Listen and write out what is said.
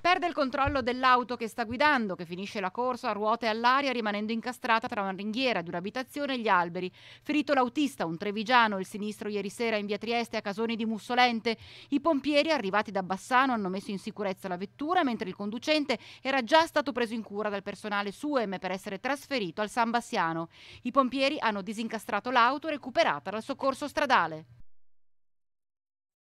Perde il controllo dell'auto che sta guidando, che finisce la corsa a ruote all'aria rimanendo incastrata tra una ringhiera di un'abitazione e gli alberi. Ferito l'autista, un trevigiano, il sinistro ieri sera in via Trieste a Casoni di Mussolente. I pompieri arrivati da Bassano hanno messo in sicurezza la vettura mentre il conducente era già stato preso in cura dal personale SUEM per essere trasferito al San Bassiano. I pompieri hanno disincastrato l'auto recuperata dal soccorso stradale.